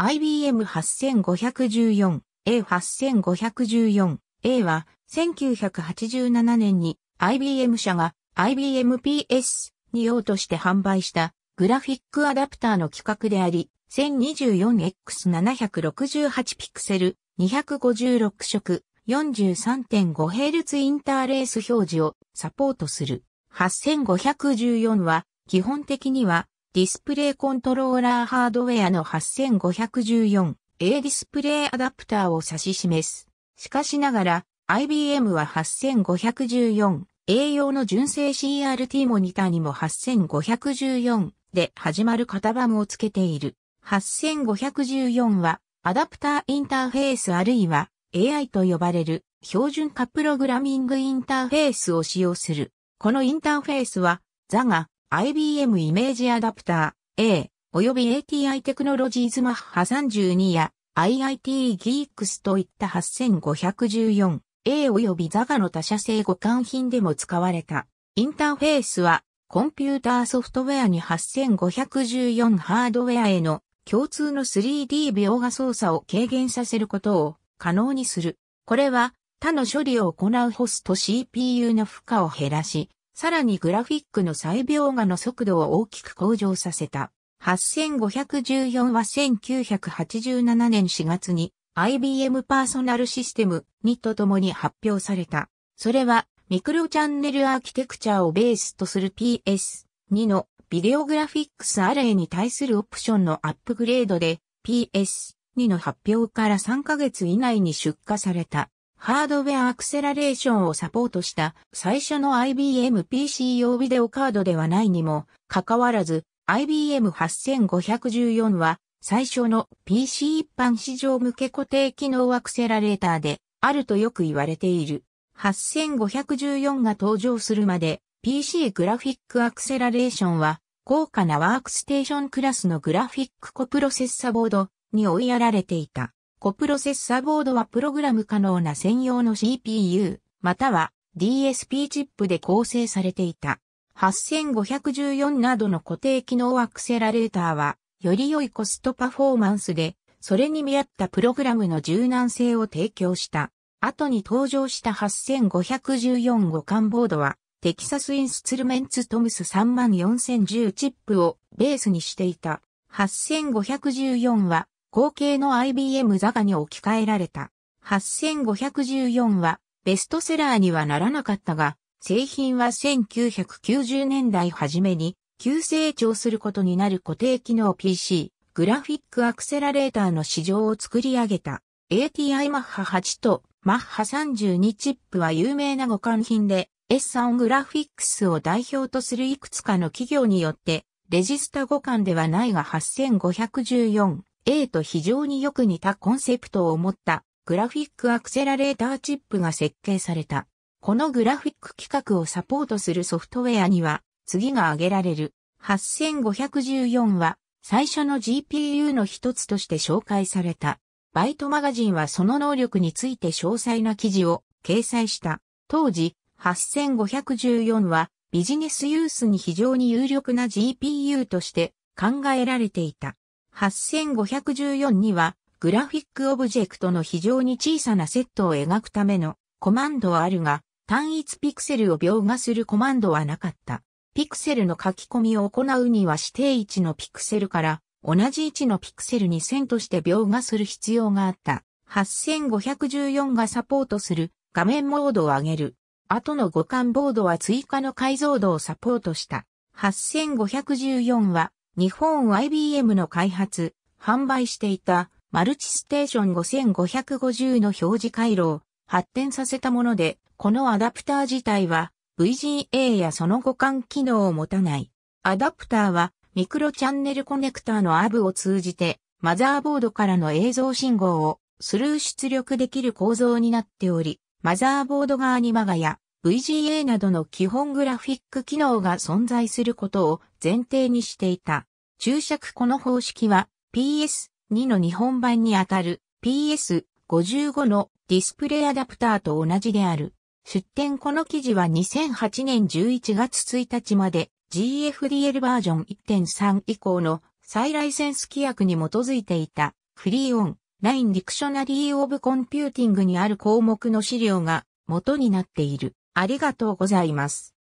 IBM8514、A8514、A は1987年に IBM 社が IBM PS に用として販売したグラフィックアダプターの規格であり、1024x768 ピクセル、256色、43.5Hz インターレース表示をサポートする。8514は基本的にはディスプレイコントローラーハードウェアの 8514A ディスプレイアダプターを指し示す。しかしながら、IBM は 8514A 用の純正 CRT モニターにも8514で始まる型番をつけている。8514はアダプターインターフェースあるいは AI と呼ばれる標準化プログラミングインターフェースを使用する。このインターフェースは、ザが IBM イメージアダプター A 及び ATI テクノロジーズマッハ32や IIT ギークスといった 8514A 及びザガの他社製互換品でも使われた。インターフェースはコンピューターソフトウェアに8514ハードウェアへの共通の 3D 描画操作を軽減させることを可能にする。これは他の処理を行うホスト CPU の負荷を減らし、さらにグラフィックの再描画の速度を大きく向上させた。8514は1987年4月に IBM パーソナルシステムにとともに発表された。それはミクロチャンネルアーキテクチャをベースとする PS2 のビデオグラフィックスアレイに対するオプションのアップグレードで PS2 の発表から3ヶ月以内に出荷された。ハードウェアアクセラレーションをサポートした最初の IBM PC 用ビデオカードではないにもかかわらず IBM 8514は最初の PC 一般市場向け固定機能アクセラレーターであるとよく言われている。8514が登場するまで PC グラフィックアクセラレーションは高価なワークステーションクラスのグラフィックコプロセッサボードに追いやられていた。コプロセッサーボードはプログラム可能な専用の CPU、または DSP チップで構成されていた。8514などの固定機能アクセラレーターは、より良いコストパフォーマンスで、それに見合ったプログラムの柔軟性を提供した。後に登場した8514互換ボードは、テキサスインスツルメンツトムス34010チップをベースにしていた。8514は後継の IBM ザガに置き換えられた。8514はベストセラーにはならなかったが、製品は1990年代初めに急成長することになる固定機能 PC、グラフィックアクセラレーターの市場を作り上げた。ATI マッハ8とマッハ32チップは有名な互換品で S3 グラフィックスを代表とするいくつかの企業によってレジスタ互換ではないが8514 A と非常によく似たコンセプトを持ったグラフィックアクセラレーターチップが設計された。このグラフィック企画をサポートするソフトウェアには次が挙げられる8514は最初の GPU の一つとして紹介された。バイトマガジンはその能力について詳細な記事を掲載した。当時、8514はビジネスユースに非常に有力な GPU として考えられていた。8514には、グラフィックオブジェクトの非常に小さなセットを描くためのコマンドはあるが、単一ピクセルを描画するコマンドはなかった。ピクセルの書き込みを行うには指定位置のピクセルから同じ位置のピクセルに線として描画する必要があった。8514がサポートする画面モードを上げる。後の互換ボードは追加の解像度をサポートした。8514は日本 IBM の開発、販売していたマルチステーション5550の表示回路を発展させたもので、このアダプター自体は VGA やその互換機能を持たない。アダプターはミクロチャンネルコネクターのアブを通じてマザーボードからの映像信号をスルー出力できる構造になっており、マザーボード側にマガや VGA などの基本グラフィック機能が存在することを前提にしていた。注釈この方式は PS2 の日本版にあたる PS55 のディスプレイアダプターと同じである。出展この記事は2008年11月1日まで GFDL バージョン1.3以降の再ライセンス規約に基づいていたフリーオンラインディクショナリーオブコンピューティングにある項目の資料が元になっている。ありがとうございます。